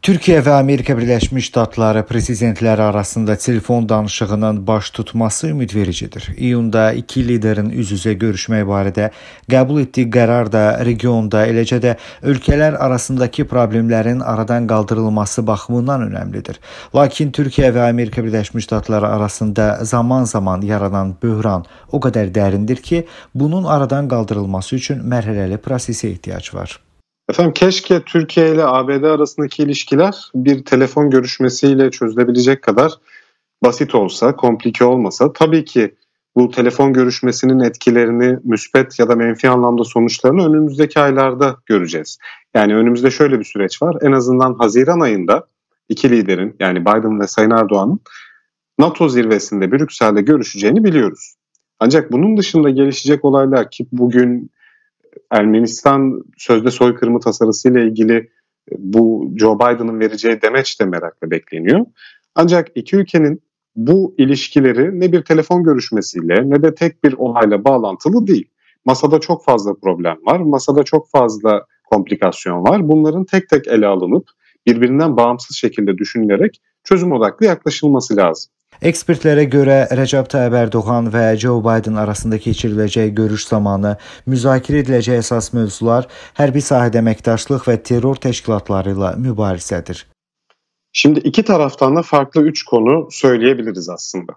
Türkiyə və Amerika Birləşmiş Ştatları prezidentləri arasında telefon danışığının baş tutması ümidvericidir. İyunda iki liderin üz-üzə görüşmək barədə qəbul etdiyi qərar da regionda, eləcə də ölkələr arasındakı problemlərin aradan qaldırılması baxımından önəmlidir. Lakin Türkiyə və Amerika Birləşmiş Ştatları arasında zaman-zaman yaranan böhran o qədər dərindir ki, bunun aradan qaldırılması üçün mərhələli prosesə ehtiyac var. Efendim keşke Türkiye ile ABD arasındaki ilişkiler bir telefon görüşmesiyle çözülebilecek kadar basit olsa, komplike olmasa tabii ki bu telefon görüşmesinin etkilerini müspet ya da menfi anlamda sonuçlarını önümüzdeki aylarda göreceğiz. Yani önümüzde şöyle bir süreç var. En azından Haziran ayında iki liderin yani Biden ve Sayın Erdoğan'ın NATO zirvesinde Brüksel'de görüşeceğini biliyoruz. Ancak bunun dışında gelişecek olaylar ki bugün Ermenistan sözde soykırımı tasarısıyla ilgili e, bu Joe Biden'ın vereceği demeç de merakla bekleniyor. Ancak iki ülkenin bu ilişkileri ne bir telefon görüşmesiyle ne de tek bir olayla bağlantılı değil. Masada çok fazla problem var, masada çok fazla komplikasyon var. Bunların tek tek ele alınıp birbirinden bağımsız şekilde düşünülerek çözüm odaklı yaklaşılması lazım. Ekspertlere göre Recep Tayyip Erdoğan və Joe Biden arasında keçiriləcək görüş zamanı müzakirə ediləcək əsas mövzular hərbi sahədə əməkdaşlıq və terror təşkilatları ilə mübarizədir. Şimdi iki taraftan da farklı üç konu söyleyebiliriz aslında.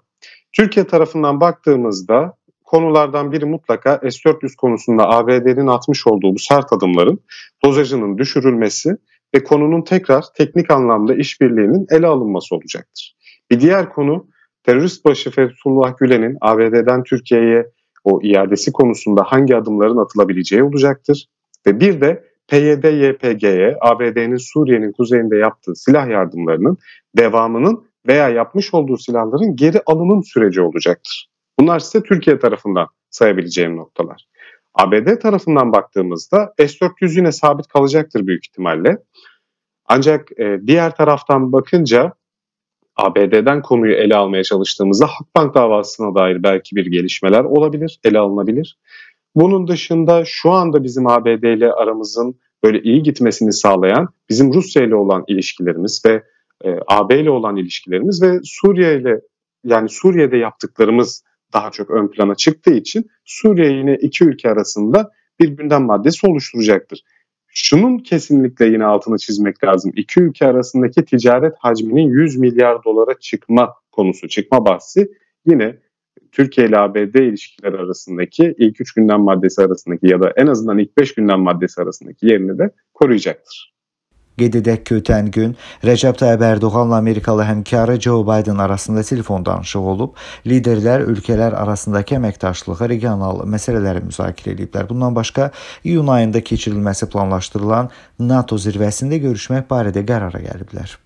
Türkiye tarafından baktığımızda konulardan biri mutlaka S-400 konusunda ABD'nin atmış olduğu bu sert adımların dozajının düşürülmesi ve konunun tekrar teknik anlamda işbirliğinin ele alınması olacaktır. Bir diğer konu terörist başı Fethullah Gülen'in ABD'den Türkiye'ye o iadesi konusunda hangi adımların atılabileceği olacaktır. Ve bir de PYD-YPG'ye ABD'nin Suriye'nin kuzeyinde yaptığı silah yardımlarının devamının veya yapmış olduğu silahların geri alınım süreci olacaktır. Bunlar size Türkiye tarafından sayabileceğim noktalar. ABD tarafından baktığımızda S-400 yine sabit kalacaktır büyük ihtimalle. Ancak e, diğer taraftan bakınca ABD'den konuyu ele almaya çalıştığımızda Halkbank davasına dair belki bir gelişmeler olabilir, ele alınabilir. Bunun dışında şu anda bizim ABD ile aramızın böyle iyi gitmesini sağlayan bizim Rusya ile olan ilişkilerimiz ve e, AB ile olan ilişkilerimiz ve Suriye ile yani Suriye'de yaptıklarımız daha çok ön plana çıktığı için Suriye yine iki ülke arasında bir gündem maddesi oluşturacaktır şunun kesinlikle yine altını çizmek lazım. İki ülke arasındaki ticaret hacminin 100 milyar dolara çıkma konusu, çıkma bahsi yine Türkiye ile ABD ilişkileri arasındaki ilk üç gündem maddesi arasındaki ya da en azından ilk beş gündem maddesi arasındaki yerini de koruyacaktır. Qeyd edək ki, ötən gün Rəcəb Tayyib Ərdoğanla Amerikalı həmkarı Joe Biden arasında telefon danışığı olub. Liderlər ölkələr arasındakı əməkdaşlığı regional məsələləri müzakirə ediblər. Bundan başqa iyun ayında keçirilməsi planlaşdırılan NATO zirvəsində görüşmək barədə qərara gəliblər.